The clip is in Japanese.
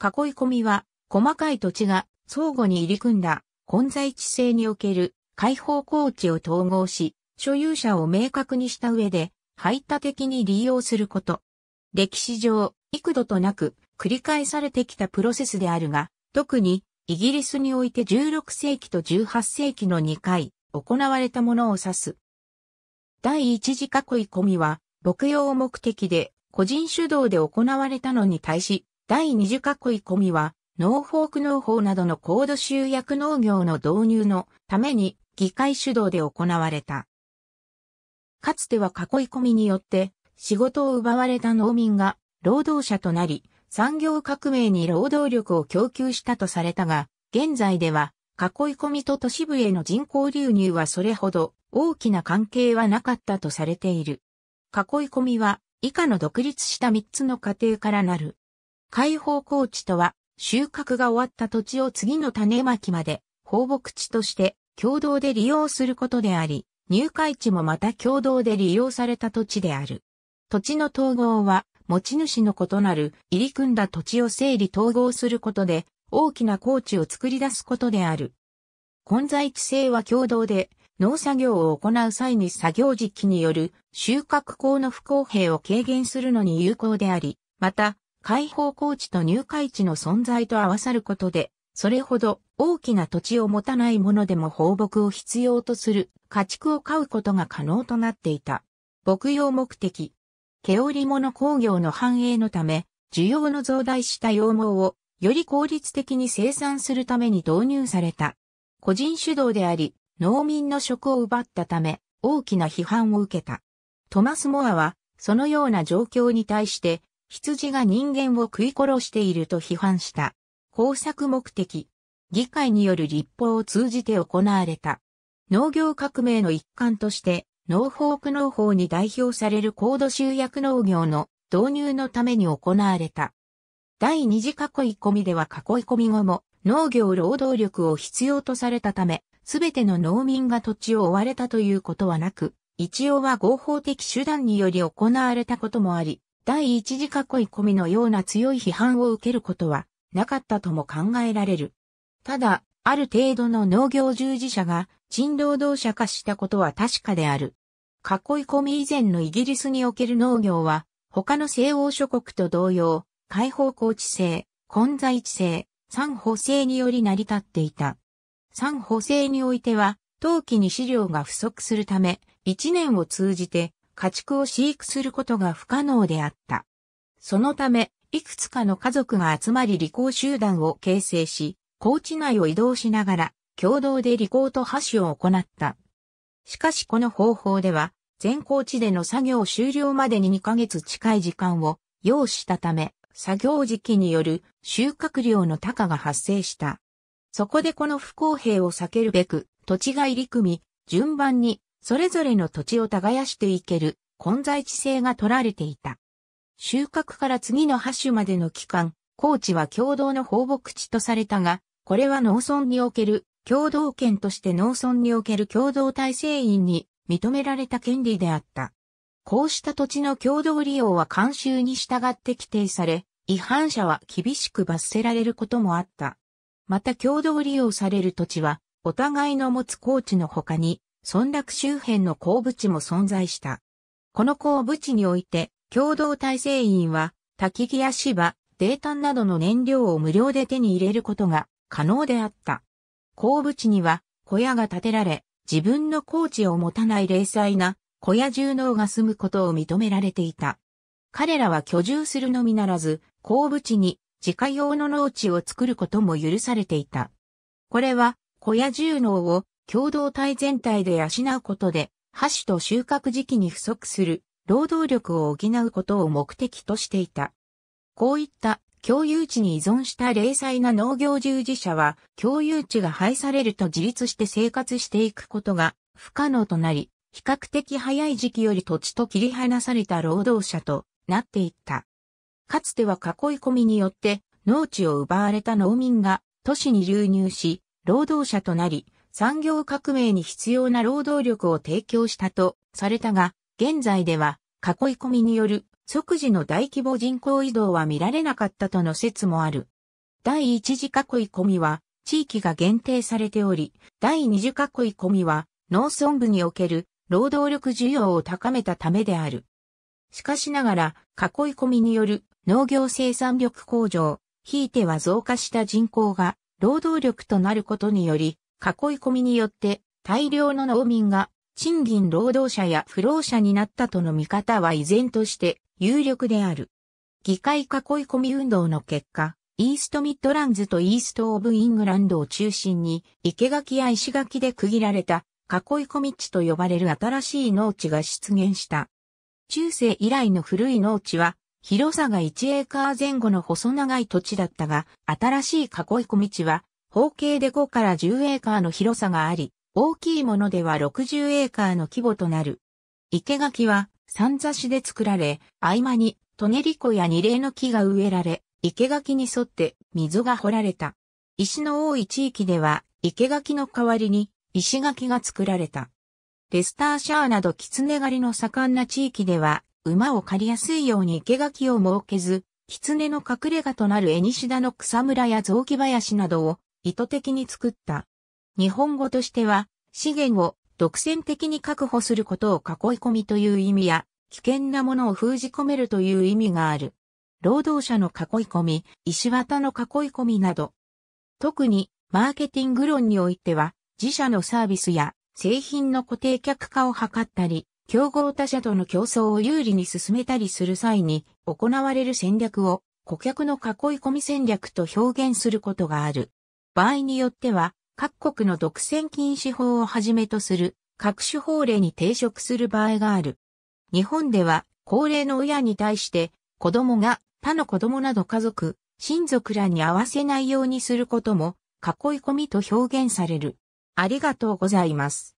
囲い込みは、細かい土地が相互に入り組んだ混在地制における開放高地を統合し、所有者を明確にした上で、排他的に利用すること。歴史上、幾度となく繰り返されてきたプロセスであるが、特にイギリスにおいて16世紀と18世紀の2回行われたものを指す。第一次囲い込みは、牧用を目的で個人主導で行われたのに対し、第二次囲い込みは、農法区農法などの高度集約農業の導入のために議会主導で行われた。かつては囲い込みによって仕事を奪われた農民が労働者となり、産業革命に労働力を供給したとされたが、現在では囲い込みと都市部への人口流入はそれほど大きな関係はなかったとされている。囲い込みは以下の独立した3つの過程からなる。開放高地とは、収穫が終わった土地を次の種まきまで放牧地として共同で利用することであり、入会地もまた共同で利用された土地である。土地の統合は、持ち主の異なる入り組んだ土地を整理統合することで、大きな高地を作り出すことである。混在地制は共同で、農作業を行う際に作業時期による収穫口の不公平を軽減するのに有効であり、また、開放高地と入海地の存在と合わさることで、それほど大きな土地を持たないものでも放牧を必要とする家畜を飼うことが可能となっていた。牧羊目的。毛織物工業の繁栄のため、需要の増大した羊毛をより効率的に生産するために導入された。個人主導であり、農民の職を奪ったため、大きな批判を受けた。トマス・モアは、そのような状況に対して、羊が人間を食い殺していると批判した。工作目的。議会による立法を通じて行われた。農業革命の一環として、農法区農法に代表される高度集約農業の導入のために行われた。第二次囲い込みでは囲い込み後も農業労働力を必要とされたため、すべての農民が土地を追われたということはなく、一応は合法的手段により行われたこともあり、第一次囲い込みのような強い批判を受けることはなかったとも考えられる。ただ、ある程度の農業従事者が賃労働者化したことは確かである。囲い込み以前のイギリスにおける農業は、他の西欧諸国と同様、開放高地制、混在地制、三補制により成り立っていた。三補制においては、冬季に資料が不足するため、一年を通じて家畜を飼育することが不可能であった。そのため、いくつかの家族が集まり利口集団を形成し、高地内を移動しながら、共同で利口と箸を行った。しかしこの方法では、全高地での作業終了までに2ヶ月近い時間を要したため、作業時期による収穫量の高が発生した。そこでこの不公平を避けるべく、土地が入り組み、順番にそれぞれの土地を耕していける混在地性が取られていた。収穫から次の発種までの期間、高地は共同の放牧地とされたが、これは農村における共同権として農村における共同体制員に認められた権利であった。こうした土地の共同利用は慣習に従って規定され、違反者は厳しく罰せられることもあった。また共同利用される土地は、お互いの持つ高地の他に、村落周辺の鉱部地も存在した。この鉱部地において、共同体制員は、焚木や芝、泥炭などの燃料を無料で手に入れることが可能であった。鉱部地には小屋が建てられ、自分の工地を持たない零細な小屋重農が住むことを認められていた。彼らは居住するのみならず、鉱部地に自家用の農地を作ることも許されていた。これは小屋重農を共同体全体で養うことで、箸と収穫時期に不足する労働力を補うことを目的としていた。こういった共有地に依存した零細な農業従事者は、共有地が廃されると自立して生活していくことが不可能となり、比較的早い時期より土地と切り離された労働者となっていった。かつては囲い込みによって農地を奪われた農民が都市に流入し、労働者となり、産業革命に必要な労働力を提供したとされたが、現在では囲い込みによる即時の大規模人口移動は見られなかったとの説もある。第一次囲い込みは地域が限定されており、第二次囲い込みは農村部における労働力需要を高めたためである。しかしながら、囲い込みによる農業生産力向上、ひいては増加した人口が労働力となることにより、囲い込みによって大量の農民が賃金労働者や不労者になったとの見方は依然として有力である。議会囲い込み運動の結果、イーストミッドランズとイーストオブイングランドを中心に生垣や石垣で区切られた囲い込み地と呼ばれる新しい農地が出現した。中世以来の古い農地は広さが1エーカー前後の細長い土地だったが、新しい囲い込み地は方形で5から10エーカーの広さがあり、大きいものでは60エーカーの規模となる。生垣は三座市で作られ、合間にトネリコや二例の木が植えられ、生垣に沿って溝が掘られた。石の多い地域では、生垣の代わりに石垣が作られた。レスターシャーなど狐狩りの盛んな地域では、馬を狩りやすいように生垣を設けず、狐の隠れ家となるエニシダの草むらや雑木林などを意図的に作った。日本語としては、資源を独占的に確保することを囲い込みという意味や、危険なものを封じ込めるという意味がある。労働者の囲い込み、石綿の囲い込みなど。特に、マーケティング論においては、自社のサービスや製品の固定客化を図ったり、競合他社との競争を有利に進めたりする際に行われる戦略を顧客の囲い込み戦略と表現することがある。場合によっては、各国の独占禁止法をはじめとする各種法令に抵触する場合がある。日本では、高齢の親に対して、子供が他の子供など家族、親族らに合わせないようにすることも、囲い込みと表現される。ありがとうございます。